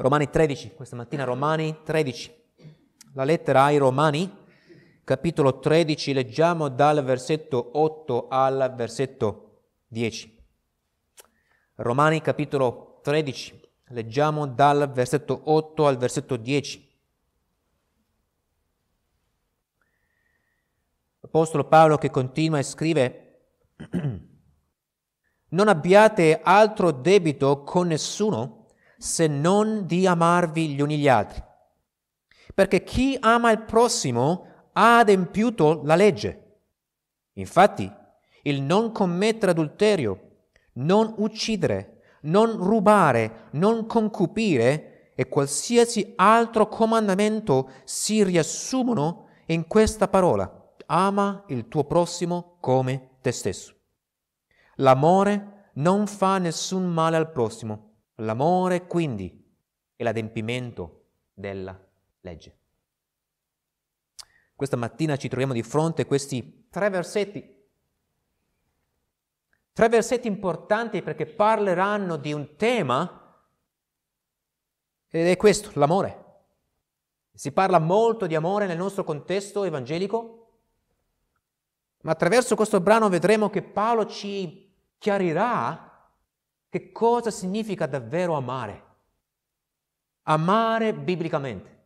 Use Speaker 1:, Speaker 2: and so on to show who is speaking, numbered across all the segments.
Speaker 1: Romani 13, questa mattina Romani 13. La lettera ai Romani, capitolo 13, leggiamo dal versetto 8 al versetto 10. Romani capitolo 13, leggiamo dal versetto 8 al versetto 10. L'Apostolo Paolo che continua e scrive, non abbiate altro debito con nessuno se non di amarvi gli uni gli altri. Perché chi ama il prossimo ha adempiuto la legge. Infatti, il non commettere adulterio, non uccidere, non rubare, non concupire e qualsiasi altro comandamento si riassumono in questa parola. Ama il tuo prossimo come te stesso. L'amore non fa nessun male al prossimo L'amore quindi è l'adempimento della legge. Questa mattina ci troviamo di fronte a questi tre versetti. Tre versetti importanti perché parleranno di un tema ed è questo, l'amore. Si parla molto di amore nel nostro contesto evangelico, ma attraverso questo brano vedremo che Paolo ci chiarirà che cosa significa davvero amare. Amare biblicamente.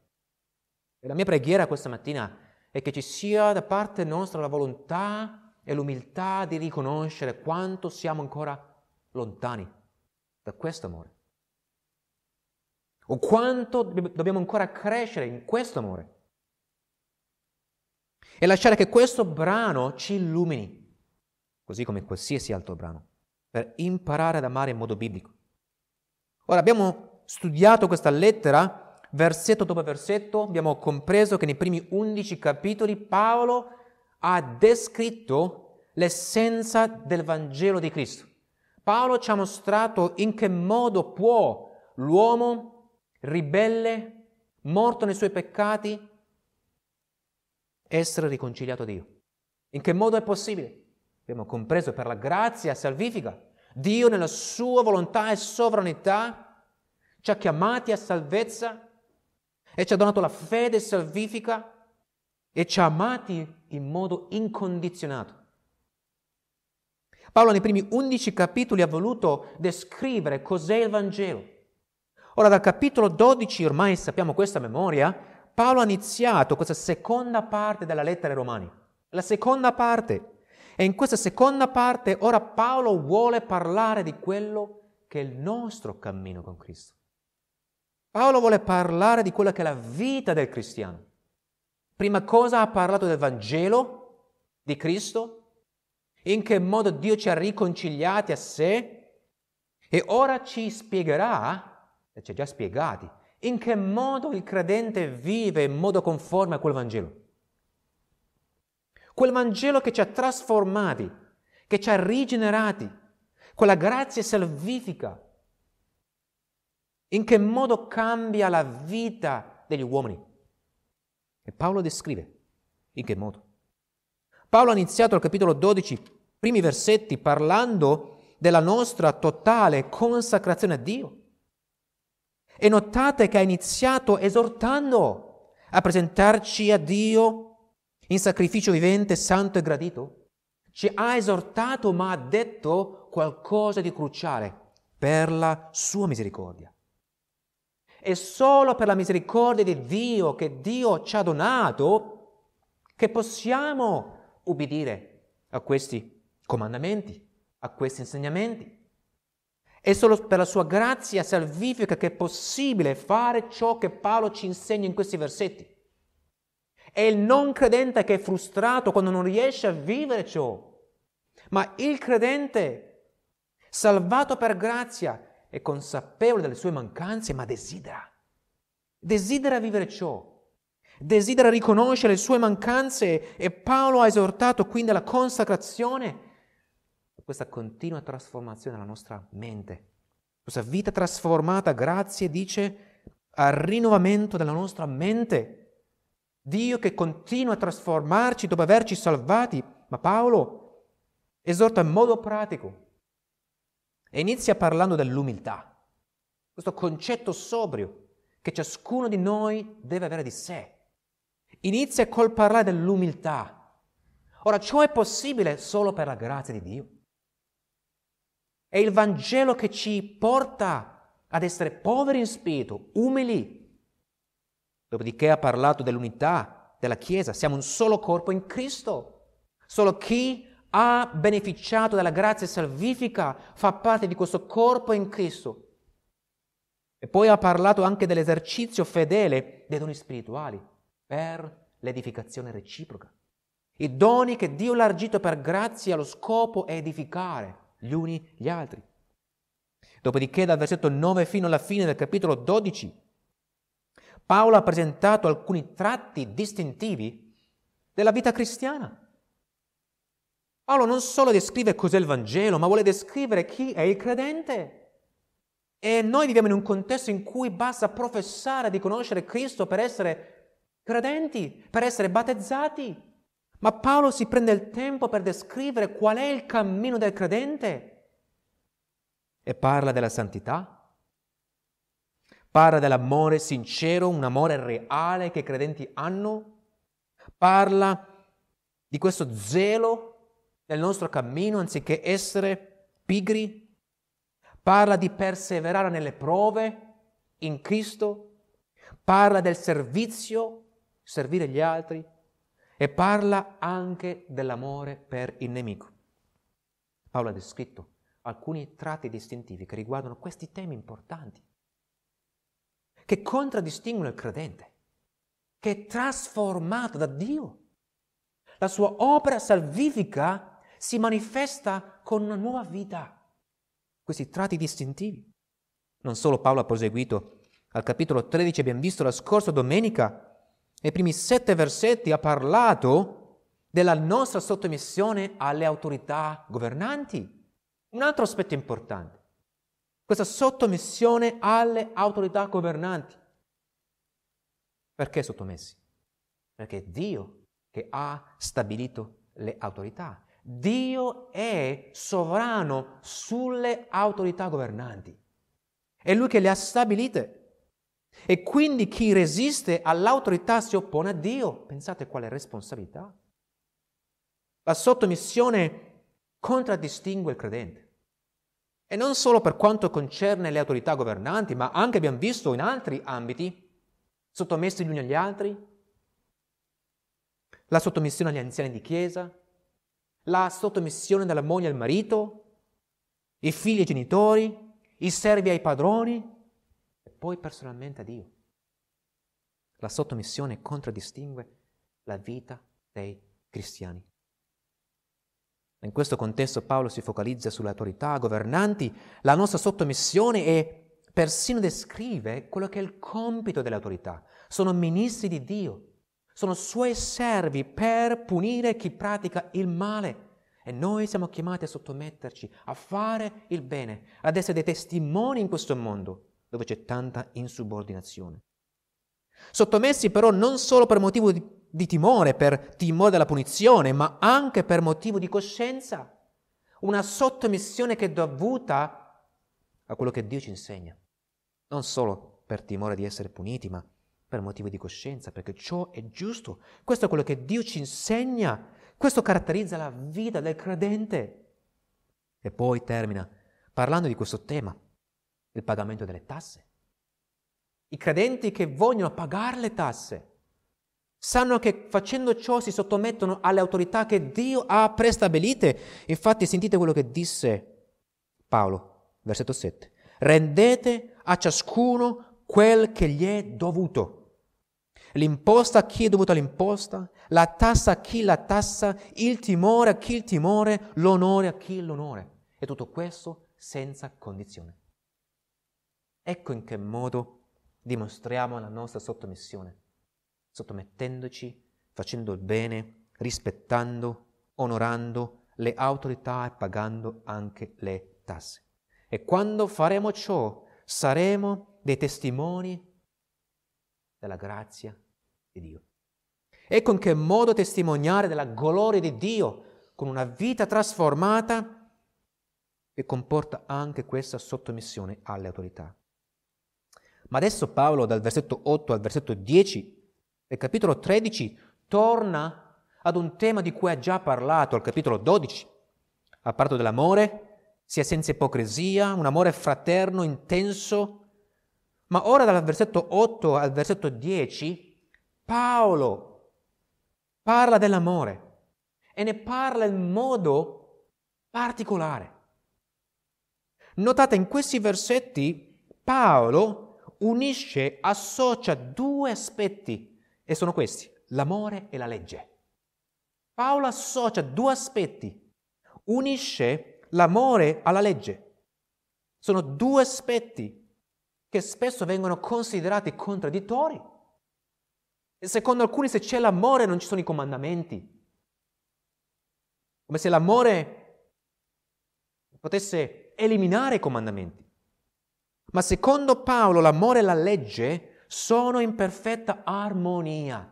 Speaker 1: E la mia preghiera questa mattina è che ci sia da parte nostra la volontà e l'umiltà di riconoscere quanto siamo ancora lontani da questo amore. O quanto dobbiamo ancora crescere in questo amore. E lasciare che questo brano ci illumini, così come qualsiasi altro brano per imparare ad amare in modo biblico. Ora abbiamo studiato questa lettera versetto dopo versetto, abbiamo compreso che nei primi undici capitoli Paolo ha descritto l'essenza del Vangelo di Cristo. Paolo ci ha mostrato in che modo può l'uomo ribelle, morto nei suoi peccati, essere riconciliato a Dio. In che modo è possibile? Abbiamo compreso per la grazia salvifica. Dio nella sua volontà e sovranità ci ha chiamati a salvezza e ci ha donato la fede salvifica e ci ha amati in modo incondizionato. Paolo nei primi 11 capitoli ha voluto descrivere cos'è il Vangelo. Ora dal capitolo 12, ormai sappiamo questa memoria, Paolo ha iniziato questa seconda parte della lettera ai Romani. La seconda parte e in questa seconda parte ora Paolo vuole parlare di quello che è il nostro cammino con Cristo. Paolo vuole parlare di quella che è la vita del cristiano. Prima cosa ha parlato del Vangelo di Cristo, in che modo Dio ci ha riconciliati a sé e ora ci spiegherà, e ci ha già spiegati, in che modo il credente vive in modo conforme a quel Vangelo quel Vangelo che ci ha trasformati, che ci ha rigenerati, quella grazia salvifica. In che modo cambia la vita degli uomini? E Paolo descrive in che modo. Paolo ha iniziato al capitolo 12, primi versetti, parlando della nostra totale consacrazione a Dio. E notate che ha iniziato esortando a presentarci a Dio in sacrificio vivente, santo e gradito? Ci ha esortato ma ha detto qualcosa di cruciale per la sua misericordia. È solo per la misericordia di Dio che Dio ci ha donato che possiamo ubbidire a questi comandamenti, a questi insegnamenti. È solo per la sua grazia salvifica che è possibile fare ciò che Paolo ci insegna in questi versetti. È il non credente che è frustrato quando non riesce a vivere ciò. Ma il credente, salvato per grazia, è consapevole delle sue mancanze, ma desidera. Desidera vivere ciò. Desidera riconoscere le sue mancanze e Paolo ha esortato quindi alla consacrazione, questa continua trasformazione della nostra mente. Questa vita trasformata, grazie, dice, al rinnovamento della nostra mente Dio che continua a trasformarci dopo averci salvati, ma Paolo esorta in modo pratico e inizia parlando dell'umiltà, questo concetto sobrio che ciascuno di noi deve avere di sé. Inizia col parlare dell'umiltà. Ora, ciò è possibile solo per la grazia di Dio. È il Vangelo che ci porta ad essere poveri in spirito, umili Dopodiché ha parlato dell'unità della Chiesa. Siamo un solo corpo in Cristo. Solo chi ha beneficiato della grazia salvifica fa parte di questo corpo in Cristo. E poi ha parlato anche dell'esercizio fedele dei doni spirituali per l'edificazione reciproca. I doni che Dio ha argito per grazia, allo scopo è edificare gli uni gli altri. Dopodiché dal versetto 9 fino alla fine del capitolo 12 Paolo ha presentato alcuni tratti distintivi della vita cristiana. Paolo non solo descrive cos'è il Vangelo, ma vuole descrivere chi è il credente. E noi viviamo in un contesto in cui basta professare di conoscere Cristo per essere credenti, per essere battezzati. Ma Paolo si prende il tempo per descrivere qual è il cammino del credente e parla della santità, Parla dell'amore sincero, un amore reale che i credenti hanno. Parla di questo zelo nel nostro cammino anziché essere pigri. Parla di perseverare nelle prove in Cristo. Parla del servizio, servire gli altri. E parla anche dell'amore per il nemico. Paolo ha descritto alcuni tratti distintivi che riguardano questi temi importanti che contraddistinguono il credente, che è trasformato da Dio. La sua opera salvifica si manifesta con una nuova vita. Questi tratti distintivi. Non solo Paolo ha proseguito. Al capitolo 13 abbiamo visto la scorsa domenica, nei primi sette versetti ha parlato della nostra sottomissione alle autorità governanti. Un altro aspetto importante questa sottomissione alle autorità governanti. Perché sottomessi? Perché è Dio che ha stabilito le autorità. Dio è sovrano sulle autorità governanti. È Lui che le ha stabilite. E quindi chi resiste all'autorità si oppone a Dio. Pensate quale responsabilità. La sottomissione contraddistingue il credente. E non solo per quanto concerne le autorità governanti, ma anche abbiamo visto in altri ambiti, sottomessi gli uni agli altri, la sottomissione agli anziani di chiesa, la sottomissione della moglie al marito, i figli ai genitori, i servi ai padroni e poi personalmente a Dio. La sottomissione contraddistingue la vita dei cristiani. In questo contesto Paolo si focalizza sulle autorità governanti, la nostra sottomissione e persino descrive quello che è il compito delle autorità. Sono ministri di Dio, sono suoi servi per punire chi pratica il male. E noi siamo chiamati a sottometterci, a fare il bene, ad essere dei testimoni in questo mondo dove c'è tanta insubordinazione. Sottomessi però non solo per motivo di di timore, per timore della punizione, ma anche per motivo di coscienza, una sottomissione che è dovuta a quello che Dio ci insegna, non solo per timore di essere puniti, ma per motivo di coscienza, perché ciò è giusto, questo è quello che Dio ci insegna, questo caratterizza la vita del credente. E poi termina parlando di questo tema, il pagamento delle tasse. I credenti che vogliono pagare le tasse, Sanno che facendo ciò si sottomettono alle autorità che Dio ha prestabilite. Infatti sentite quello che disse Paolo, versetto 7. Rendete a ciascuno quel che gli è dovuto. L'imposta a chi è dovuta l'imposta, la tassa a chi la tassa, il timore a chi il timore, l'onore a chi l'onore. E tutto questo senza condizione. Ecco in che modo dimostriamo la nostra sottomissione sottomettendoci, facendo il bene, rispettando, onorando le autorità e pagando anche le tasse. E quando faremo ciò, saremo dei testimoni della grazia di Dio. Ecco in che modo testimoniare della gloria di Dio con una vita trasformata e comporta anche questa sottomissione alle autorità. Ma adesso Paolo dal versetto 8 al versetto 10 nel capitolo 13 torna ad un tema di cui ha già parlato al capitolo 12. Ha parlato dell'amore, sia senza ipocrisia, un amore fraterno, intenso. Ma ora dal versetto 8 al versetto 10 Paolo parla dell'amore e ne parla in modo particolare. Notate in questi versetti Paolo unisce, associa due aspetti e sono questi, l'amore e la legge. Paolo associa due aspetti, unisce l'amore alla legge. Sono due aspetti che spesso vengono considerati contraddittori. E secondo alcuni se c'è l'amore non ci sono i comandamenti. Come se l'amore potesse eliminare i comandamenti. Ma secondo Paolo l'amore e la legge sono in perfetta armonia.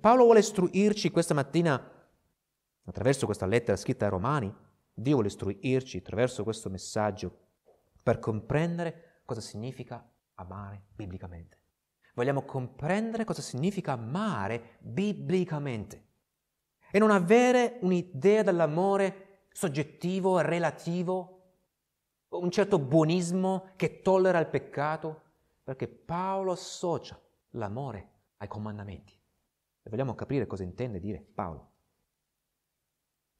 Speaker 1: Paolo vuole istruirci questa mattina, attraverso questa lettera scritta ai Romani, Dio vuole istruirci attraverso questo messaggio per comprendere cosa significa amare biblicamente. Vogliamo comprendere cosa significa amare biblicamente e non avere un'idea dell'amore soggettivo, relativo, un certo buonismo che tollera il peccato, perché Paolo associa l'amore ai comandamenti. E vogliamo capire cosa intende dire Paolo.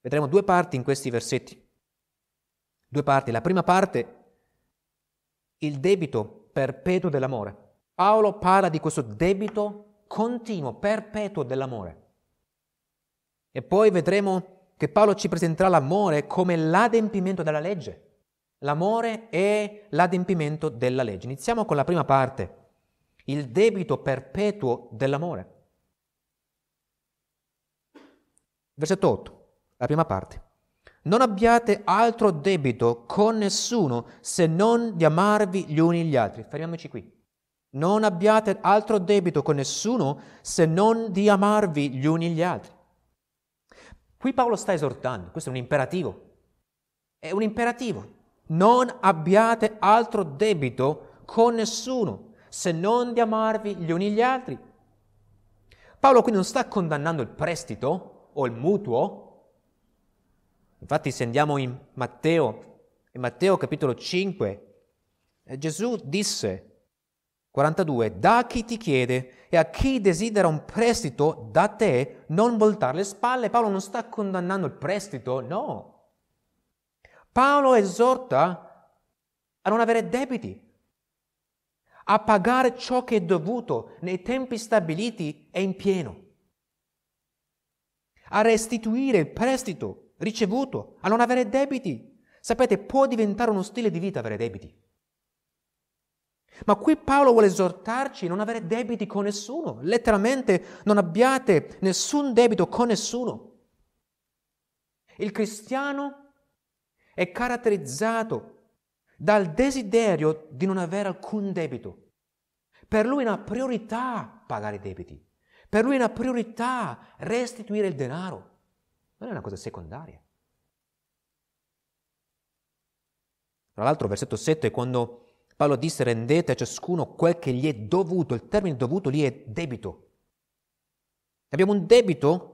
Speaker 1: Vedremo due parti in questi versetti. Due parti. La prima parte, il debito perpetuo dell'amore. Paolo parla di questo debito continuo, perpetuo dell'amore. E poi vedremo che Paolo ci presenterà l'amore come l'adempimento della legge l'amore è l'adempimento della legge. Iniziamo con la prima parte, il debito perpetuo dell'amore. Versetto 8, la prima parte. Non abbiate altro debito con nessuno se non di amarvi gli uni gli altri. Fermiamoci qui. Non abbiate altro debito con nessuno se non di amarvi gli uni gli altri. Qui Paolo sta esortando, questo è un imperativo. È un imperativo non abbiate altro debito con nessuno se non di amarvi gli uni gli altri. Paolo qui non sta condannando il prestito o il mutuo. Infatti se andiamo in Matteo, in Matteo capitolo 5, eh, Gesù disse, 42, da chi ti chiede e a chi desidera un prestito da te non voltare le spalle. Paolo non sta condannando il prestito, no. Paolo esorta a non avere debiti, a pagare ciò che è dovuto nei tempi stabiliti e in pieno, a restituire il prestito ricevuto, a non avere debiti. Sapete, può diventare uno stile di vita avere debiti. Ma qui Paolo vuole esortarci a non avere debiti con nessuno, letteralmente non abbiate nessun debito con nessuno. Il cristiano è caratterizzato dal desiderio di non avere alcun debito. Per lui è una priorità pagare i debiti. Per lui è una priorità restituire il denaro. Non è una cosa secondaria. Tra l'altro, versetto 7, quando Paolo disse rendete a ciascuno quel che gli è dovuto, il termine dovuto lì è debito. Abbiamo un debito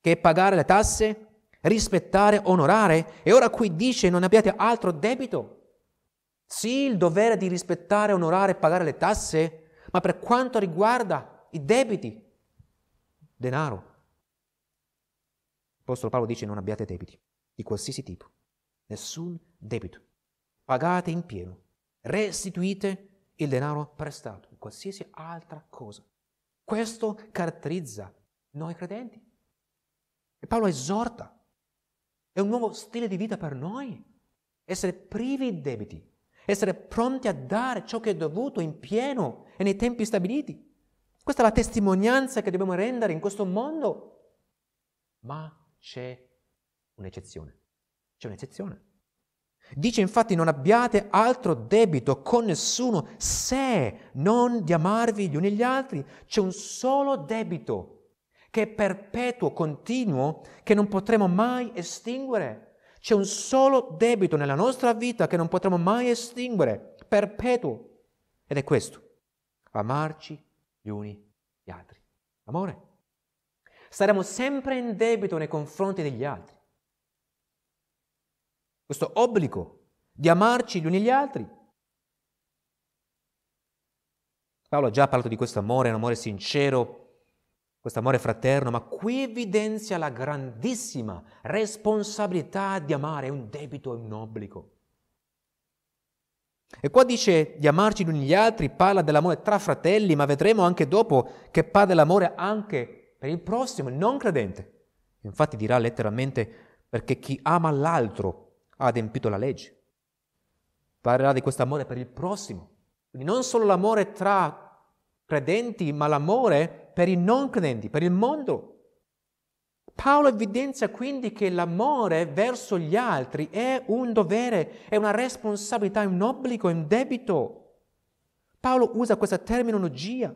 Speaker 1: che è pagare le tasse, rispettare, onorare. E ora qui dice non abbiate altro debito. Sì, il dovere di rispettare, onorare e pagare le tasse, ma per quanto riguarda i debiti, denaro. L'Apostolo Paolo dice non abbiate debiti, di qualsiasi tipo, nessun debito. Pagate in pieno, restituite il denaro prestato, qualsiasi altra cosa. Questo caratterizza noi credenti. E Paolo esorta è un nuovo stile di vita per noi. Essere privi di debiti, essere pronti a dare ciò che è dovuto in pieno e nei tempi stabiliti. Questa è la testimonianza che dobbiamo rendere in questo mondo. Ma c'è un'eccezione. C'è un'eccezione. Dice infatti non abbiate altro debito con nessuno se non di amarvi gli uni gli altri. C'è un solo debito che è perpetuo, continuo, che non potremo mai estinguere. C'è un solo debito nella nostra vita che non potremo mai estinguere, perpetuo. Ed è questo, amarci gli uni gli altri. Amore. Saremo sempre in debito nei confronti degli altri. Questo obbligo di amarci gli uni gli altri. Paolo ha già parlato di questo amore, un amore sincero, questo amore fraterno, ma qui evidenzia la grandissima responsabilità di amare, è un debito, è un obbligo. E qua dice di amarci gli uni gli altri, parla dell'amore tra fratelli, ma vedremo anche dopo che parla dell'amore anche per il prossimo, il non credente. Infatti dirà letteralmente perché chi ama l'altro ha adempiuto la legge. Parlerà di questo amore per il prossimo. Quindi non solo l'amore tra credenti, ma l'amore per per i non credenti, per il mondo. Paolo evidenzia quindi che l'amore verso gli altri è un dovere, è una responsabilità, è un obbligo, è un debito. Paolo usa questa terminologia.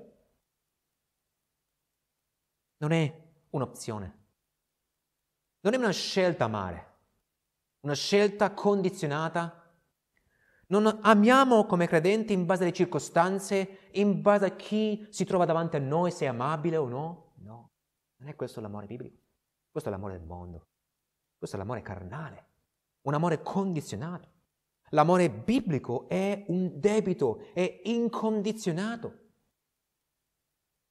Speaker 1: Non è un'opzione. Non è una scelta amare, una scelta condizionata non amiamo come credenti in base alle circostanze, in base a chi si trova davanti a noi, se è amabile o no. No, non è questo l'amore biblico. Questo è l'amore del mondo. Questo è l'amore carnale. Un amore condizionato. L'amore biblico è un debito, è incondizionato.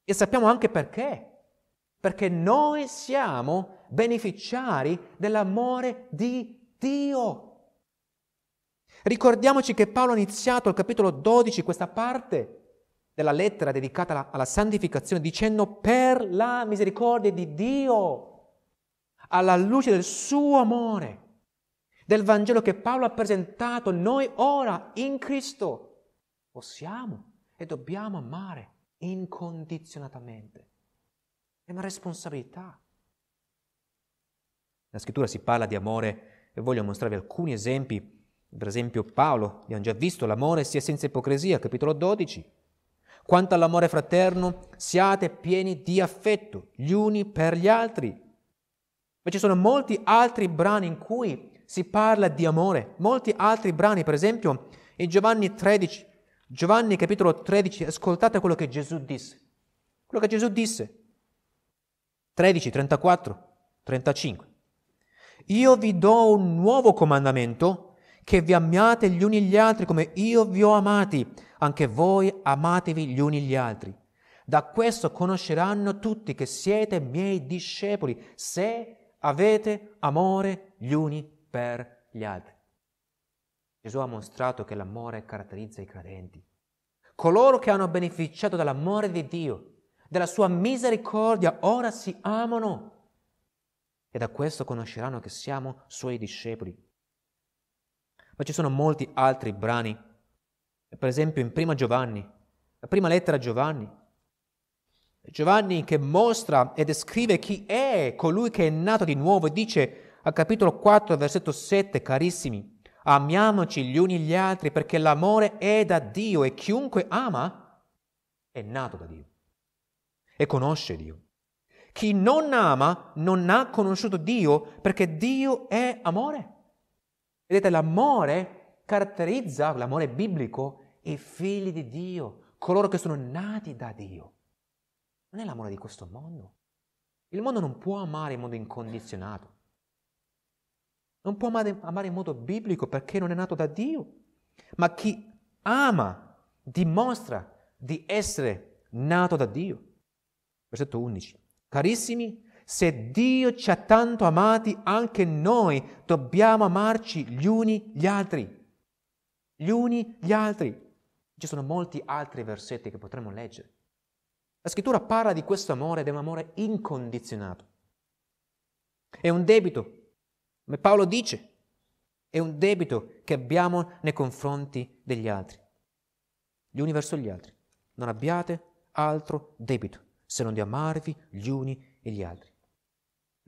Speaker 1: E sappiamo anche perché. Perché noi siamo beneficiari dell'amore di Dio. Ricordiamoci che Paolo ha iniziato al capitolo 12 questa parte della lettera dedicata alla, santificazione dicendo per la misericordia di Dio, alla luce del suo amore, del Vangelo che Paolo ha presentato, noi ora in Cristo possiamo e dobbiamo amare incondizionatamente. È una responsabilità. La scrittura si parla di amore e voglio mostrarvi alcuni esempi per esempio Paolo, abbiamo già visto, l'amore sia senza ipocrisia, capitolo 12. Quanto all'amore fraterno, siate pieni di affetto gli uni per gli altri. Ma ci sono molti altri brani in cui si parla di amore, molti altri brani, per esempio in Giovanni 13, Giovanni capitolo 13, ascoltate quello che Gesù disse. Quello che Gesù disse. 13, 34, 35. Io vi do un nuovo comandamento che vi amiate gli uni gli altri come io vi ho amati, anche voi amatevi gli uni gli altri. Da questo conosceranno tutti che siete miei discepoli, se avete amore gli uni per gli altri. Gesù ha mostrato che l'amore caratterizza i credenti. Coloro che hanno beneficiato dall'amore di Dio, della sua misericordia, ora si amano. E da questo conosceranno che siamo suoi discepoli. Ma ci sono molti altri brani, per esempio in Prima Giovanni, la prima lettera a Giovanni. Giovanni che mostra e descrive chi è colui che è nato di nuovo e dice al capitolo 4, versetto 7, carissimi, amiamoci gli uni gli altri perché l'amore è da Dio e chiunque ama è nato da Dio e conosce Dio. Chi non ama non ha conosciuto Dio perché Dio è amore. Vedete, l'amore caratterizza, l'amore biblico, i figli di Dio, coloro che sono nati da Dio. Non è l'amore di questo mondo. Il mondo non può amare in modo incondizionato. Non può amare, amare in modo biblico perché non è nato da Dio. Ma chi ama dimostra di essere nato da Dio. Versetto 11. Carissimi, se Dio ci ha tanto amati, anche noi dobbiamo amarci gli uni gli altri. Gli uni gli altri. Ci sono molti altri versetti che potremmo leggere. La scrittura parla di questo amore ed è un amore incondizionato. È un debito, come Paolo dice, è un debito che abbiamo nei confronti degli altri, gli uni verso gli altri. Non abbiate altro debito se non di amarvi gli uni e gli altri.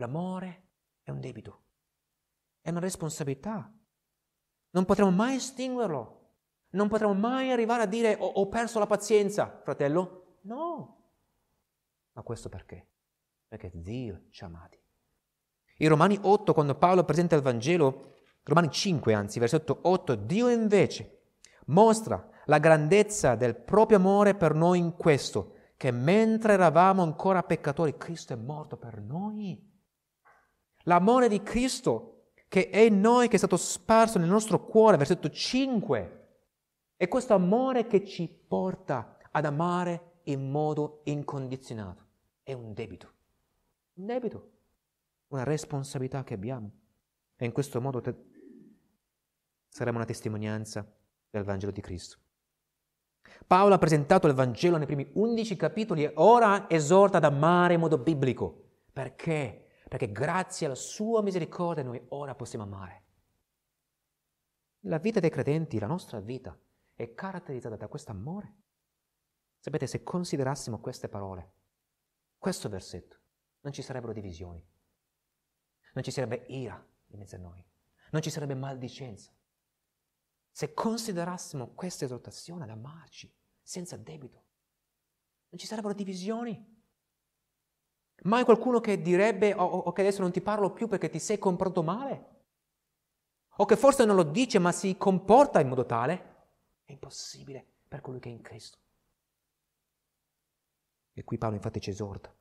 Speaker 1: L'amore è un debito, è una responsabilità. Non potremo mai estinguerlo. Non potremo mai arrivare a dire ho, ho perso la pazienza, fratello. No. Ma questo perché? Perché Dio ci ha amati. In Romani 8, quando Paolo presenta il Vangelo, Romani 5 anzi, versetto 8, Dio invece mostra la grandezza del proprio amore per noi in questo, che mentre eravamo ancora peccatori, Cristo è morto per noi l'amore di Cristo che è in noi, che è stato sparso nel nostro cuore, versetto 5. È questo amore che ci porta ad amare in modo incondizionato. È un debito, un debito, una responsabilità che abbiamo. E in questo modo te- saremo una testimonianza del Vangelo di Cristo. Paolo ha presentato il Vangelo nei primi undici capitoli e ora esorta ad amare in modo biblico. Perché? perché grazie alla sua misericordia noi ora possiamo amare. La vita dei credenti, la nostra vita, è caratterizzata da questo amore. Sapete, se considerassimo queste parole, questo versetto, non ci sarebbero divisioni, non ci sarebbe ira in mezzo a noi, non ci sarebbe maldicenza. Se considerassimo questa esortazione ad amarci senza debito, non ci sarebbero divisioni, Mai qualcuno che direbbe o, o che adesso non ti parlo più perché ti sei comprato male? O che forse non lo dice ma si comporta in modo tale? È impossibile per colui che è in Cristo. E qui Paolo infatti ci esorta.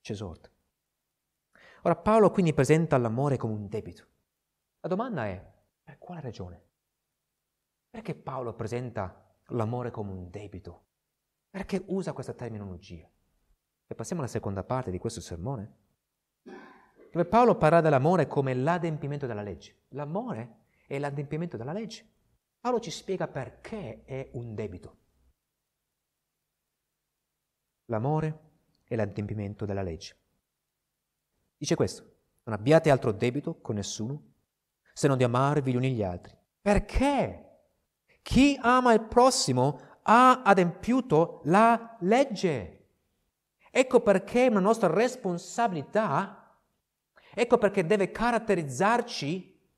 Speaker 1: Ci esorta. Ora Paolo quindi presenta l'amore come un debito. La domanda è, per quale ragione? Perché Paolo presenta l'amore come un debito? Perché usa questa terminologia? E passiamo alla seconda parte di questo sermone, dove Paolo parla dell'amore come l'adempimento della legge. L'amore è l'adempimento della legge. Paolo ci spiega perché è un debito. L'amore è l'adempimento della legge. Dice questo, non abbiate altro debito con nessuno se non di amarvi gli uni gli altri. Perché? Chi ama il prossimo ha adempiuto la legge. Ecco perché è una nostra responsabilità, ecco perché deve caratterizzarci,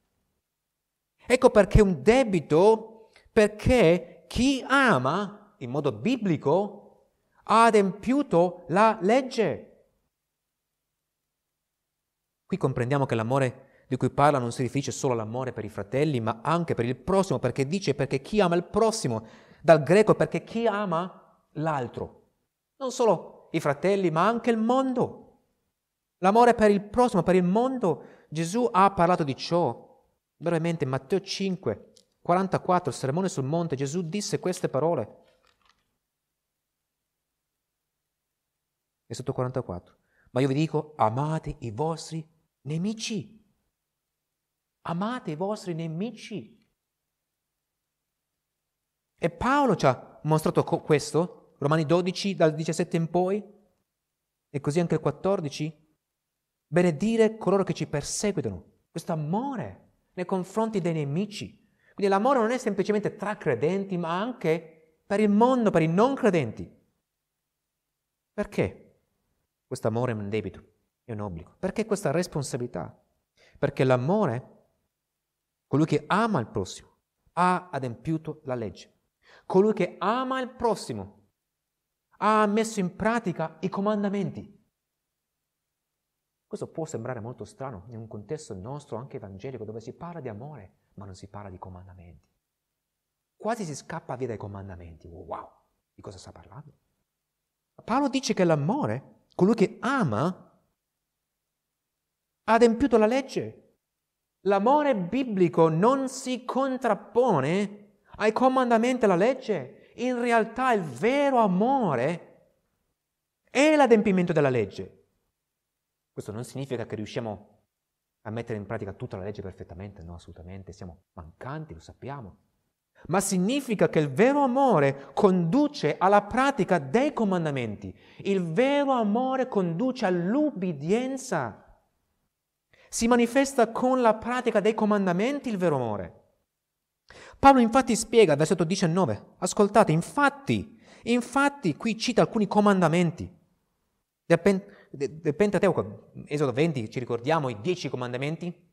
Speaker 1: ecco perché è un debito, perché chi ama in modo biblico ha adempiuto la legge. Qui comprendiamo che l'amore di cui parla non si riferisce solo all'amore per i fratelli, ma anche per il prossimo, perché dice perché chi ama il prossimo, dal greco perché chi ama l'altro, non solo i fratelli, ma anche il mondo. L'amore per il prossimo, per il mondo, Gesù ha parlato di ciò. Veramente Matteo 5, 44, sermone sul monte, Gesù disse queste parole. E sotto 44. Ma io vi dico, amate i vostri nemici. Amate i vostri nemici. E Paolo ci ha mostrato questo Romani 12 dal 17 in poi, e così anche il 14. Benedire coloro che ci perseguitano, questo amore nei confronti dei nemici. Quindi l'amore non è semplicemente tra credenti, ma anche per il mondo, per i non credenti. Perché? Questo amore è un debito, è un obbligo. Perché questa responsabilità? Perché l'amore, colui che ama il prossimo, ha adempiuto la legge. Colui che ama il prossimo ha messo in pratica i comandamenti. Questo può sembrare molto strano in un contesto nostro, anche evangelico, dove si parla di amore, ma non si parla di comandamenti. Quasi si scappa via dai comandamenti. Wow, di cosa sta parlando? Paolo dice che l'amore, colui che ama, ha adempiuto la legge. L'amore biblico non si contrappone ai comandamenti della legge, in realtà il vero amore è l'adempimento della legge. Questo non significa che riusciamo a mettere in pratica tutta la legge perfettamente, no, assolutamente, siamo mancanti, lo sappiamo. Ma significa che il vero amore conduce alla pratica dei comandamenti, il vero amore conduce all'ubbidienza. Si manifesta con la pratica dei comandamenti il vero amore. Paolo infatti spiega versetto 19, ascoltate, infatti, infatti qui cita alcuni comandamenti del, Pen- del Pentateuco, Esodo 20, ci ricordiamo i dieci comandamenti?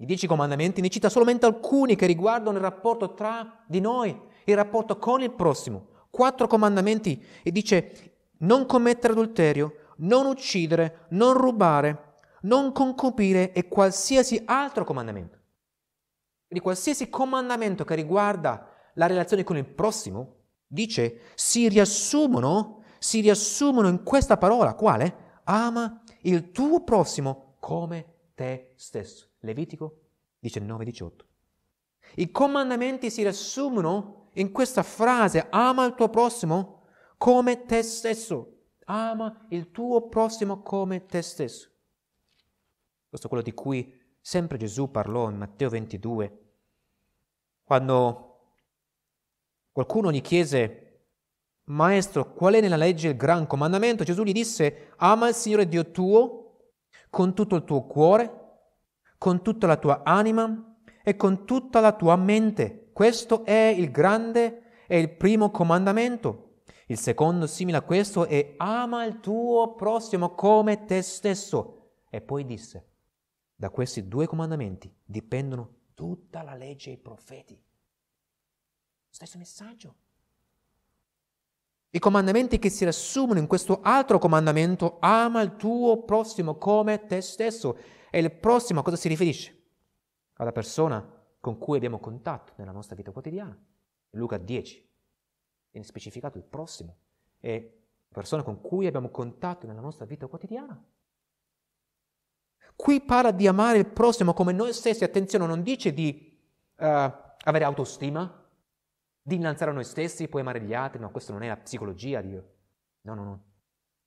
Speaker 1: I dieci comandamenti ne cita solamente alcuni che riguardano il rapporto tra di noi, il rapporto con il prossimo. Quattro comandamenti e dice non commettere adulterio, non uccidere, non rubare, non concupire e qualsiasi altro comandamento. Quindi qualsiasi comandamento che riguarda la relazione con il prossimo, dice, si riassumono, si riassumono in questa parola, quale? Ama il tuo prossimo come te stesso. Levitico 19-18. I comandamenti si riassumono in questa frase, ama il tuo prossimo come te stesso. Ama il tuo prossimo come te stesso. Questo è quello di cui Sempre Gesù parlò in Matteo 22, quando qualcuno gli chiese, Maestro, qual è nella legge il gran comandamento? Gesù gli disse, ama il Signore Dio tuo con tutto il tuo cuore, con tutta la tua anima e con tutta la tua mente. Questo è il grande e il primo comandamento. Il secondo simile a questo è ama il tuo prossimo come te stesso. E poi disse, da questi due comandamenti dipendono tutta la legge e i profeti. Stesso messaggio. I comandamenti che si riassumono in questo altro comandamento, ama il tuo prossimo come te stesso. E il prossimo a cosa si riferisce? Alla persona con cui abbiamo contatto nella nostra vita quotidiana. Luca 10. Viene specificato il prossimo. E la persona con cui abbiamo contatto nella nostra vita quotidiana. Qui parla di amare il prossimo come noi stessi, attenzione, non dice di uh, avere autostima, di innalzare noi stessi, poi amare gli altri, no, questa non è la psicologia di Dio. No, no, no.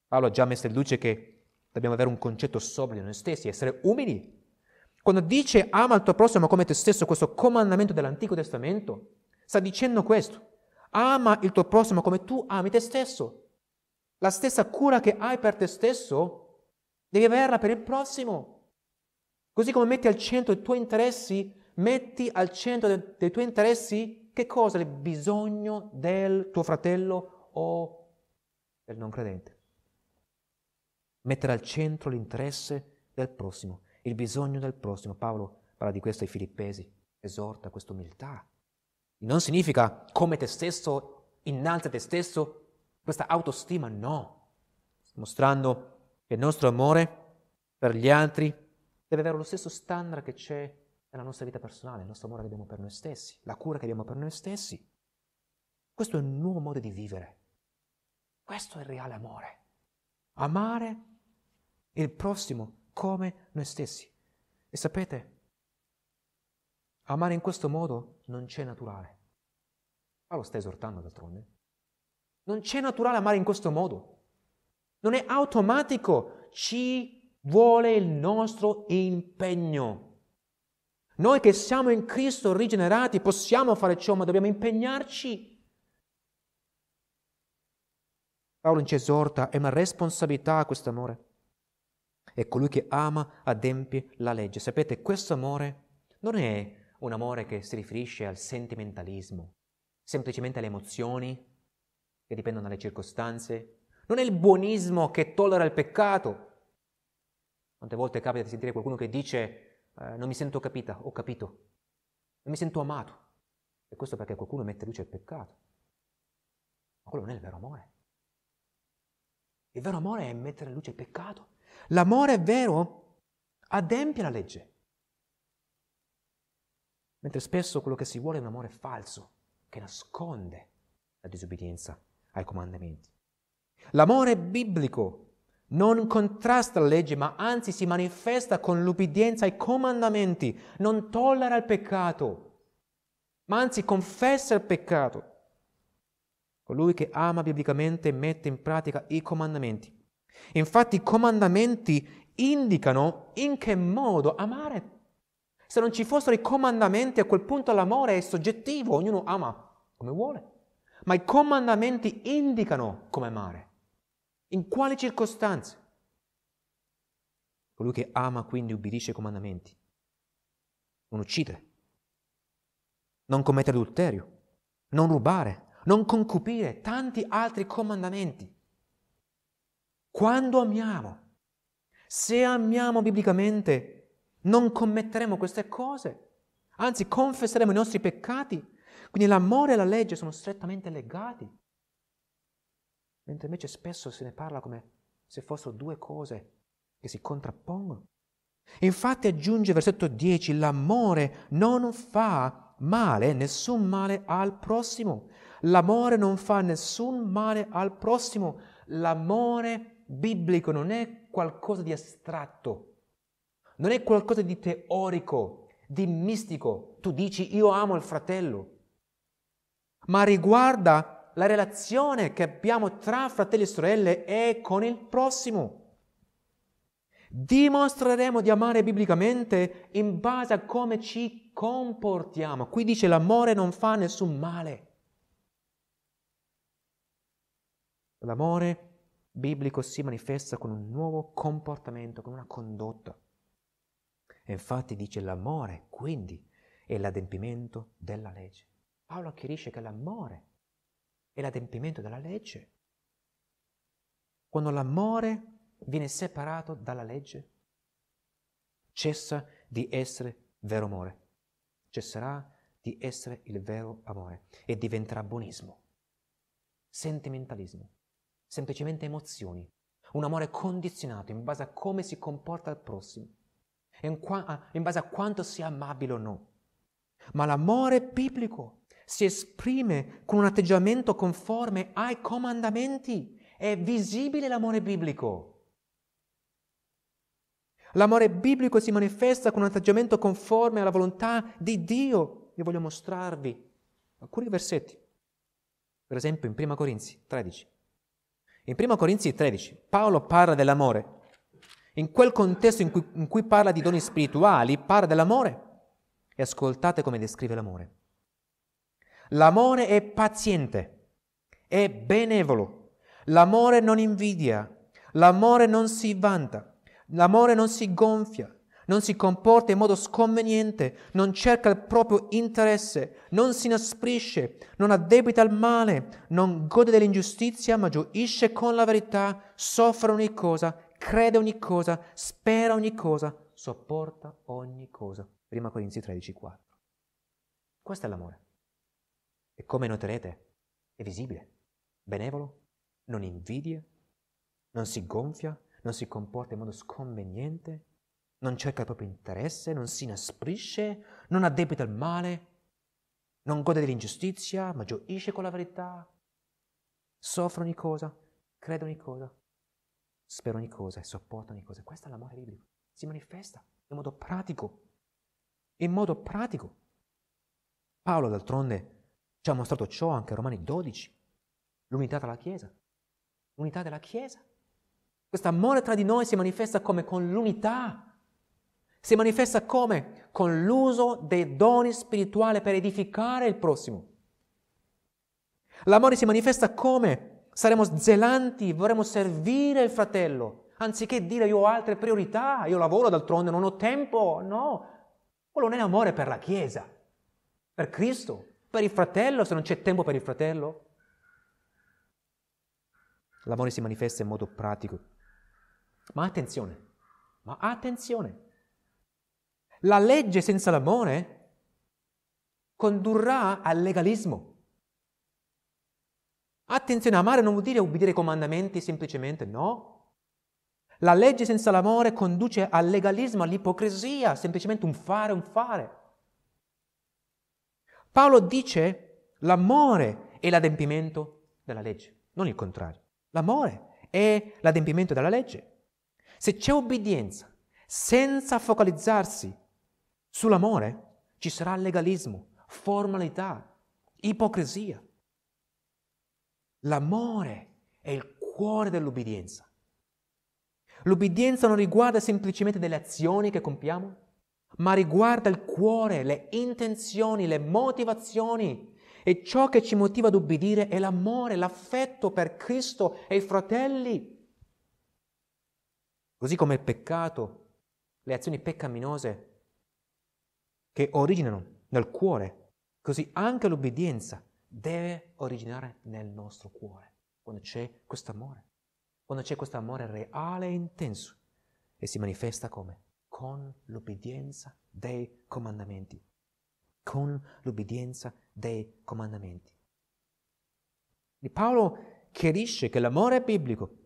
Speaker 1: Paolo ha già messo in luce che dobbiamo avere un concetto sobrio di noi stessi, essere umili. Quando dice ama il tuo prossimo come te stesso, questo comandamento dell'Antico Testamento, sta dicendo questo. Ama il tuo prossimo come tu ami te stesso. La stessa cura che hai per te stesso, devi averla per il prossimo. Così come metti al centro i tuoi interessi, metti al centro de- dei tuoi interessi che cosa? Il bisogno del tuo fratello o del non credente. Mettere al centro l'interesse del prossimo, il bisogno del prossimo. Paolo parla di questo ai filippesi, esorta questa umiltà. Non significa come te stesso, innalza te stesso, questa autostima, no. mostrando che il nostro amore per gli altri è deve avere lo stesso standard che c'è nella nostra vita personale, il nostro amore che abbiamo per noi stessi, la cura che abbiamo per noi stessi. Questo è un nuovo modo di vivere. Questo è il reale amore. Amare il prossimo come noi stessi. E sapete, amare in questo modo non c'è naturale. Paolo sta esortando d'altronde. Non c'è naturale amare in questo modo. Non è automatico. Ci vuole il nostro impegno. Noi che siamo in Cristo rigenerati possiamo fare ciò, ma dobbiamo impegnarci. Paolo ci esorta, è una responsabilità questo amore. E colui che ama adempie la legge. Sapete, questo amore non è un amore che si riferisce al sentimentalismo, semplicemente alle emozioni che dipendono dalle circostanze. Non è il buonismo che tollera il peccato, quante volte capita di sentire qualcuno che dice eh, non mi sento capita, ho capito, non mi sento amato. E questo perché qualcuno mette luce al peccato. Ma quello non è il vero amore. Il vero amore è mettere in luce il peccato. L'amore vero adempie la legge. Mentre spesso quello che si vuole è un amore falso, che nasconde la disobbedienza ai comandamenti. L'amore biblico non contrasta la legge, ma anzi si manifesta con l'ubbidienza ai comandamenti, non tollera il peccato, ma anzi confessa il peccato. Colui che ama biblicamente mette in pratica i comandamenti. Infatti i comandamenti indicano in che modo amare. Se non ci fossero i comandamenti, a quel punto l'amore è soggettivo, ognuno ama come vuole. Ma i comandamenti indicano come amare. In quali circostanze? Colui che ama quindi ubbidisce ai comandamenti. Non uccidere, non commettere adulterio, non rubare, non concupire, tanti altri comandamenti. Quando amiamo, se amiamo biblicamente, non commetteremo queste cose, anzi confesseremo i nostri peccati. Quindi l'amore e la legge sono strettamente legati mentre invece spesso se ne parla come se fossero due cose che si contrappongono. Infatti aggiunge versetto 10, l'amore non fa male, nessun male al prossimo. L'amore non fa nessun male al prossimo. L'amore biblico non è qualcosa di astratto, non è qualcosa di teorico, di mistico. Tu dici io amo il fratello, ma riguarda la relazione che abbiamo tra fratelli e sorelle e con il prossimo. Dimostreremo di amare biblicamente in base a come ci comportiamo. Qui dice l'amore non fa nessun male. L'amore biblico si manifesta con un nuovo comportamento, con una condotta. E infatti dice l'amore, quindi, è l'adempimento della legge. Paolo chiarisce che l'amore è e l'adempimento della legge? Quando l'amore viene separato dalla legge, cessa di essere vero amore, cesserà di essere il vero amore e diventerà buonismo, sentimentalismo, semplicemente emozioni, un amore condizionato in base a come si comporta il prossimo, in, qua- in base a quanto sia amabile o no. Ma l'amore biblico si esprime con un atteggiamento conforme ai comandamenti. È visibile l'amore biblico. L'amore biblico si manifesta con un atteggiamento conforme alla volontà di Dio. Io voglio mostrarvi alcuni versetti. Per esempio in 1 Corinzi 13. In 1 Corinzi 13 Paolo parla dell'amore. In quel contesto in cui, in cui parla di doni spirituali, parla dell'amore. E ascoltate come descrive l'amore. L'amore è paziente, è benevolo. L'amore non invidia, l'amore non si vanta, l'amore non si gonfia, non si comporta in modo sconveniente, non cerca il proprio interesse, non si inasprisce, non addebita al male, non gode dell'ingiustizia, ma gioisce con la verità, soffre ogni cosa, crede ogni cosa, spera ogni cosa, sopporta ogni cosa. Prima Corinzi 13,4. Questo è l'amore. E come noterete, è visibile, benevolo, non invidia, non si gonfia, non si comporta in modo sconveniente, non cerca il proprio interesse, non si inasprisce, non addebita il male, non gode dell'ingiustizia, ma gioisce con la verità, soffre ogni cosa, crede ogni cosa, spera ogni cosa e sopporta ogni cosa. Questo è l'amore biblico. Si manifesta in modo pratico, in modo pratico. Paolo, d'altronde, ci ha mostrato ciò anche Romani 12, l'unità della Chiesa. L'unità della Chiesa. Questo amore tra di noi si manifesta come con l'unità. Si manifesta come? Con l'uso dei doni spirituali per edificare il prossimo. L'amore si manifesta come? Saremo zelanti, vorremmo servire il fratello, anziché dire io ho altre priorità, io lavoro d'altronde, non ho tempo. No, quello non è amore per la Chiesa, per Cristo. Per il fratello, se non c'è tempo per il fratello. L'amore si manifesta in modo pratico. Ma attenzione, ma attenzione. La legge senza l'amore condurrà al legalismo. Attenzione, amare non vuol dire obbedire ai comandamenti semplicemente, no. La legge senza l'amore conduce al legalismo, all'ipocrisia, semplicemente un fare, un fare. Paolo dice l'amore è l'adempimento della legge, non il contrario. L'amore è l'adempimento della legge. Se c'è obbedienza senza focalizzarsi sull'amore, ci sarà legalismo, formalità, ipocrisia. L'amore è il cuore dell'obbedienza. L'obbedienza non riguarda semplicemente delle azioni che compiamo, ma riguarda il cuore, le intenzioni, le motivazioni. E ciò che ci motiva ad ubbidire è l'amore, l'affetto per Cristo e i fratelli. Così come il peccato, le azioni peccaminose che originano nel cuore, così anche l'obbedienza deve originare nel nostro cuore, quando c'è questo amore, quando c'è questo amore reale e intenso e si manifesta come? con l'obbedienza dei comandamenti. Con l'obbedienza dei comandamenti. E Paolo chiarisce che l'amore biblico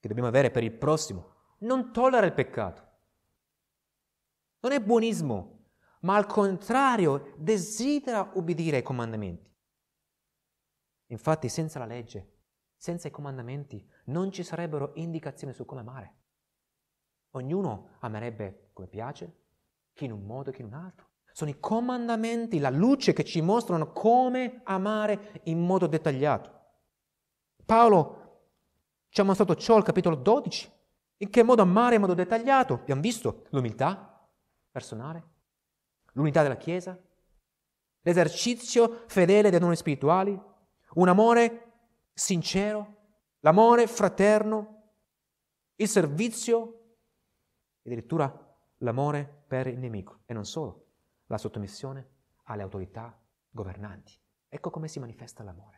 Speaker 1: che dobbiamo avere per il prossimo non tollera il peccato. Non è buonismo, ma al contrario desidera obbedire ai comandamenti. Infatti senza la legge, senza i comandamenti, non ci sarebbero indicazioni su come amare. Ognuno amerebbe come piace, chi in un modo, chi in un altro. Sono i comandamenti, la luce che ci mostrano come amare in modo dettagliato. Paolo ci ha mostrato ciò al capitolo 12. In che modo amare in modo dettagliato? Abbiamo visto l'umiltà personale, l'unità della Chiesa, l'esercizio fedele dei doni spirituali, un amore sincero, l'amore fraterno, il servizio addirittura l'amore per il nemico e non solo, la sottomissione alle autorità governanti. Ecco come si manifesta l'amore.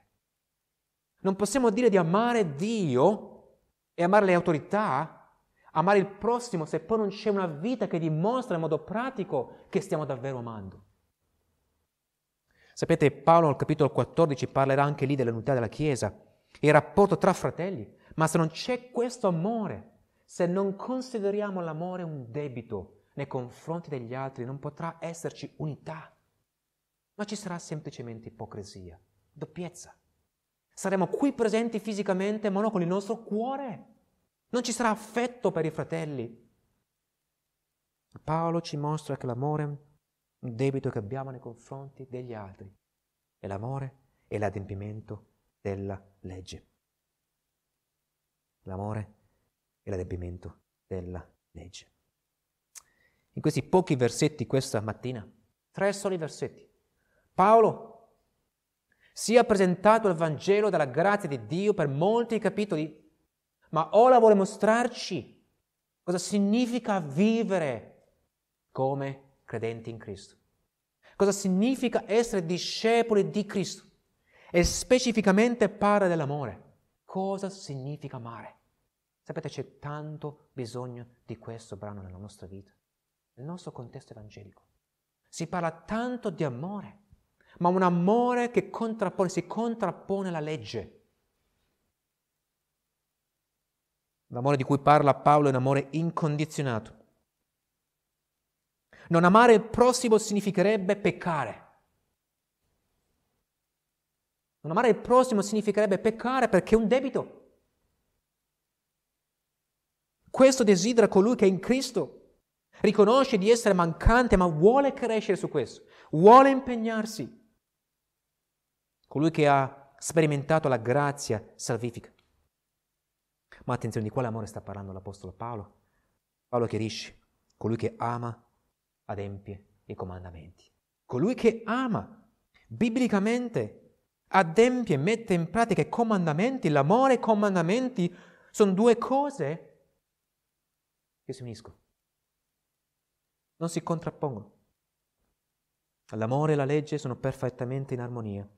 Speaker 1: Non possiamo dire di amare Dio e amare le autorità, amare il prossimo se poi non c'è una vita che dimostra in modo pratico che stiamo davvero amando. Sapete, Paolo al capitolo 14 parlerà anche lì dell'unità della Chiesa, il rapporto tra fratelli, ma se non c'è questo amore, se non consideriamo l'amore un debito nei confronti degli altri, non potrà esserci unità, ma ci sarà semplicemente ipocrisia, doppiezza. Saremo qui presenti fisicamente, ma non con il nostro cuore. Non ci sarà affetto per i fratelli. Paolo ci mostra che l'amore è un debito che abbiamo nei confronti degli altri e l'amore è l'adempimento della legge. L'amore è e l'adempimento della legge. In questi pochi versetti questa mattina, tre soli versetti, Paolo si è presentato il Vangelo della grazia di Dio per molti capitoli, ma ora vuole mostrarci cosa significa vivere come credenti in Cristo, cosa significa essere discepoli di Cristo e specificamente parla dell'amore, cosa significa amare. Sapete, c'è tanto bisogno di questo brano nella nostra vita, nel nostro contesto evangelico. Si parla tanto di amore, ma un amore che contrappone, si contrappone alla legge. L'amore di cui parla Paolo è un amore incondizionato. Non amare il prossimo significherebbe peccare. Non amare il prossimo significherebbe peccare perché è un debito. Questo desidera colui che è in Cristo. Riconosce di essere mancante, ma vuole crescere su questo. Vuole impegnarsi. Colui che ha sperimentato la grazia salvifica. Ma attenzione, di quale amore sta parlando l'Apostolo Paolo? Paolo chiarisce, colui che ama adempie i comandamenti. Colui che ama, biblicamente, adempie, mette in pratica i comandamenti. L'amore e i comandamenti sono due cose che si uniscono, non si contrappongono. L'amore e la legge sono perfettamente in armonia,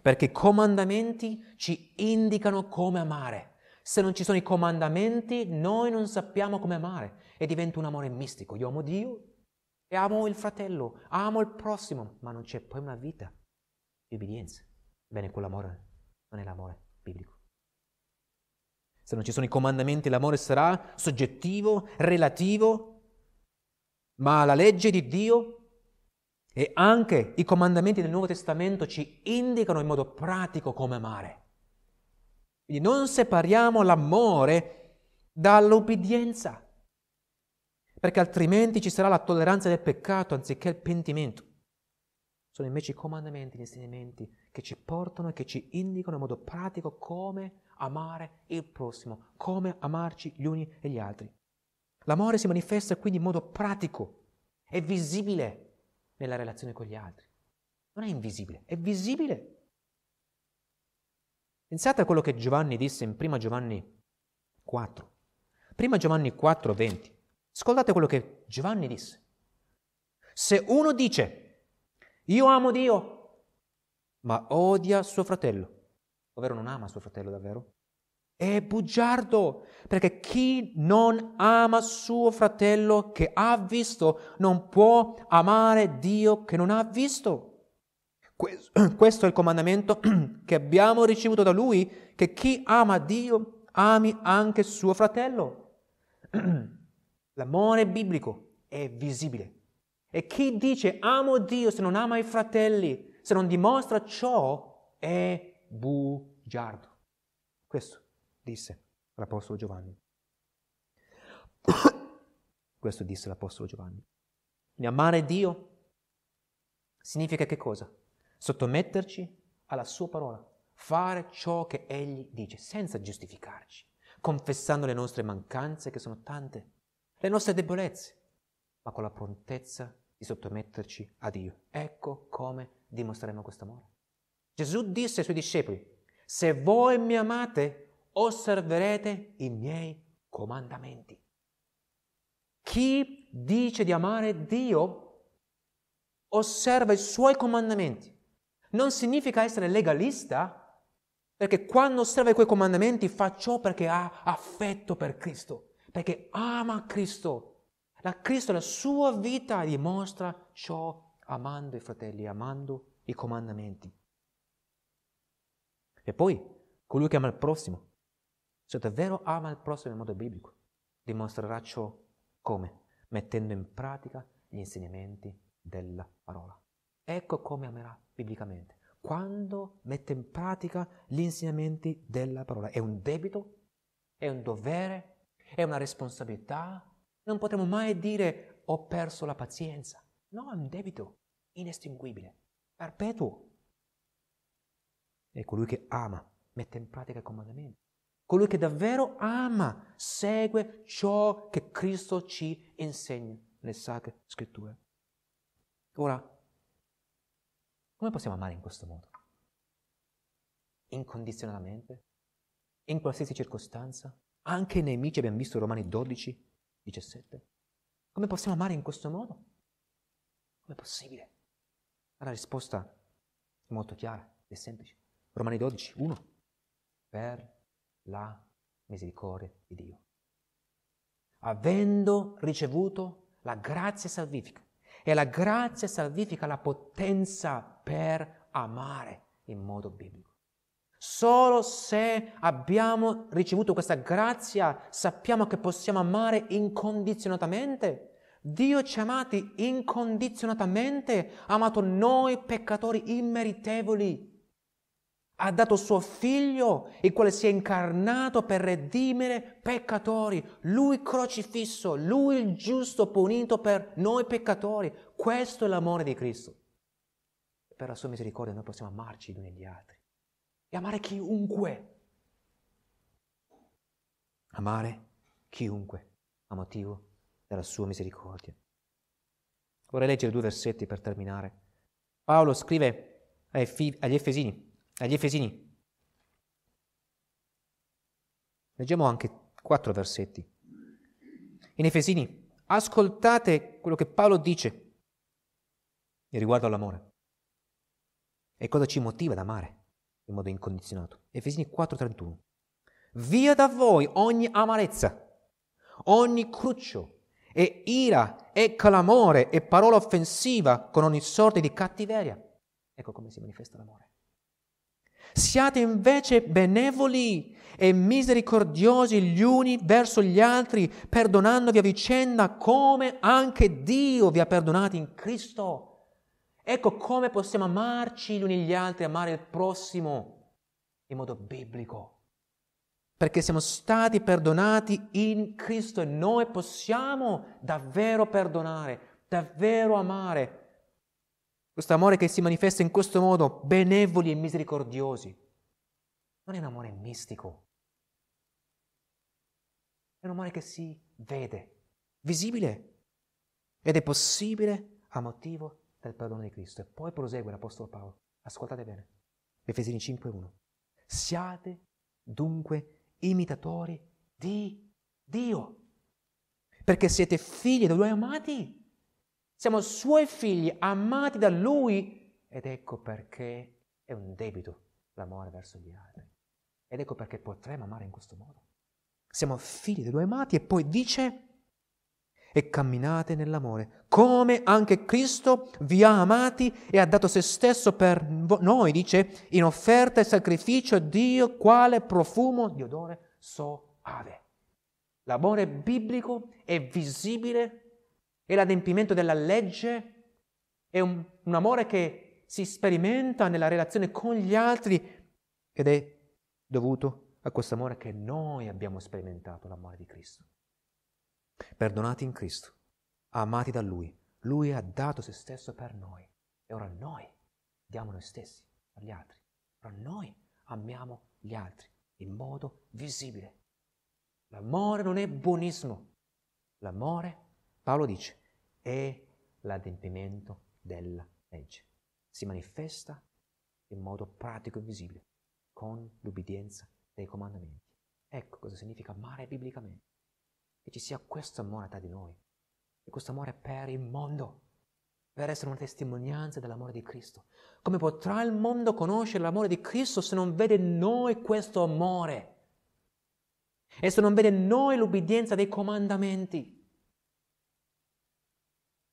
Speaker 1: perché i comandamenti ci indicano come amare. Se non ci sono i comandamenti, noi non sappiamo come amare e diventa un amore mistico. Io amo Dio e amo il fratello, amo il prossimo, ma non c'è poi una vita di obbedienza. Bene, quell'amore non è l'amore biblico. Se non ci sono i comandamenti, l'amore sarà soggettivo, relativo, ma la legge di Dio e anche i comandamenti del Nuovo Testamento ci indicano in modo pratico come amare. Quindi non separiamo l'amore dall'obbedienza, perché altrimenti ci sarà la tolleranza del peccato anziché il pentimento. Sono invece i comandamenti, gli insegnamenti che ci portano e che ci indicano in modo pratico come amare amare il prossimo, come amarci gli uni e gli altri. L'amore si manifesta quindi in modo pratico, è visibile nella relazione con gli altri. Non è invisibile, è visibile. Pensate a quello che Giovanni disse in 1 Giovanni 4. 1 Giovanni 4, 20. Ascoltate quello che Giovanni disse. Se uno dice, io amo Dio, ma odia suo fratello, ovvero non ama suo fratello davvero, è bugiardo, perché chi non ama suo fratello che ha visto non può amare Dio che non ha visto. Questo è il comandamento che abbiamo ricevuto da Lui, che chi ama Dio ami anche suo fratello. L'amore biblico è visibile. E chi dice amo Dio se non ama i fratelli, se non dimostra ciò, è bugiardo. Questo disse l'Apostolo Giovanni. Questo disse l'Apostolo Giovanni. Quindi amare Dio significa che cosa? Sottometterci alla sua parola, fare ciò che Egli dice, senza giustificarci, confessando le nostre mancanze, che sono tante, le nostre debolezze, ma con la prontezza di sottometterci a Dio. Ecco come dimostreremo questo amore. Gesù disse ai suoi discepoli, se voi mi amate, osserverete i miei comandamenti. Chi dice di amare Dio osserva i suoi comandamenti. Non significa essere legalista, perché quando osserva quei comandamenti fa ciò perché ha affetto per Cristo, perché ama Cristo. La Cristo, la sua vita dimostra ciò amando i fratelli, amando i comandamenti. E poi, colui che ama il prossimo, se davvero ama il prossimo in modo biblico, dimostrerà ciò come? Mettendo in pratica gli insegnamenti della parola. Ecco come amerà biblicamente. Quando mette in pratica gli insegnamenti della parola. È un debito, è un dovere, è una responsabilità. Non potremo mai dire ho perso la pazienza. No, è un debito inestinguibile, perpetuo è colui che ama, mette in pratica i comandamenti. Colui che davvero ama, segue ciò che Cristo ci insegna nelle sacre scritture. Ora, come possiamo amare in questo modo? Incondizionatamente? In qualsiasi circostanza? Anche i nemici abbiamo visto Romani 12, 17. Come possiamo amare in questo modo? Come è possibile? La risposta è molto chiara e semplice. Romani 12, 1, per la misericordia di Dio. Avendo ricevuto la grazia salvifica, e la grazia salvifica la potenza per amare in modo biblico. Solo se abbiamo ricevuto questa grazia sappiamo che possiamo amare incondizionatamente. Dio ci ha amati incondizionatamente, ha amato noi peccatori immeritevoli ha dato suo figlio, il quale si è incarnato per redimere peccatori, lui crocifisso, lui il giusto punito per noi peccatori. Questo è l'amore di Cristo. Per la sua misericordia noi possiamo amarci gli uni gli altri e amare chiunque. Amare chiunque a motivo della sua misericordia. Vorrei leggere due versetti per terminare. Paolo scrive agli Efesini agli Efesini. Leggiamo anche quattro versetti. In Efesini, ascoltate quello che Paolo dice riguardo all'amore e cosa ci motiva ad amare in modo incondizionato. Efesini 4:31. Via da voi ogni amarezza, ogni cruccio e ira e clamore e parola offensiva con ogni sorta di cattiveria. Ecco come si manifesta l'amore. Siate invece benevoli e misericordiosi gli uni verso gli altri, perdonandovi a vicenda come anche Dio vi ha perdonati in Cristo. Ecco come possiamo amarci gli uni gli altri, amare il prossimo in modo biblico. Perché siamo stati perdonati in Cristo e noi possiamo davvero perdonare, davvero amare, questo amore che si manifesta in questo modo, benevoli e misericordiosi, non è un amore mistico. È un amore che si vede, visibile, ed è possibile a motivo del perdono di Cristo. E poi prosegue l'Apostolo Paolo. Ascoltate bene. Efesini 5.1. Siate dunque imitatori di Dio, perché siete figli di due amati. Siamo suoi figli, amati da lui ed ecco perché è un debito l'amore verso gli altri. Ed ecco perché potremmo amare in questo modo. Siamo figli di lui amati e poi dice e camminate nell'amore, come anche Cristo vi ha amati e ha dato se stesso per noi, dice, in offerta e sacrificio a Dio quale profumo di odore soave. L'amore biblico è visibile e l'adempimento della legge è un, un amore che si sperimenta nella relazione con gli altri ed è dovuto a questo amore che noi abbiamo sperimentato, l'amore di Cristo. Perdonati in Cristo, amati da Lui, Lui ha dato se stesso per noi e ora noi diamo noi stessi agli altri, ora noi amiamo gli altri in modo visibile. L'amore non è buonismo, l'amore Paolo dice, è l'adempimento della legge. Si manifesta in modo pratico e visibile con l'ubbidienza dei comandamenti. Ecco cosa significa amare biblicamente. Che ci sia questo amore tra di noi, e questo amore per il mondo, per essere una testimonianza dell'amore di Cristo. Come potrà il mondo conoscere l'amore di Cristo se non vede in noi questo amore? E se non vede in noi l'ubbidienza dei comandamenti?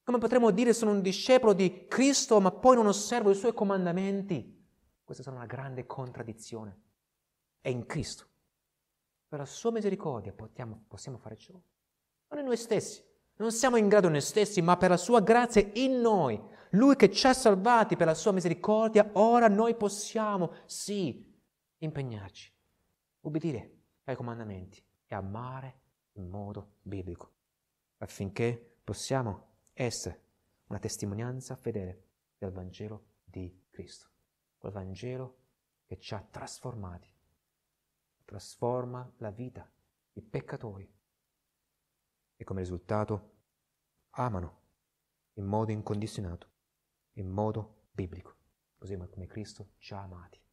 Speaker 1: Come potremmo dire sono un discepolo di Cristo ma poi non osservo i suoi comandamenti? Questa sarà una grande contraddizione. È in Cristo. Per la sua misericordia possiamo, possiamo fare ciò. Non in noi stessi. Non siamo in grado noi stessi, ma per la sua grazia in noi. Lui che ci ha salvati per la sua misericordia, ora noi possiamo, sì, impegnarci, obbedire ai comandamenti e amare in modo biblico, affinché possiamo essere una testimonianza fedele del Vangelo di Cristo, quel Vangelo che ci ha trasformati, trasforma la vita di peccatori e come risultato amano in modo incondizionato, in modo biblico, così come Cristo ci ha amati.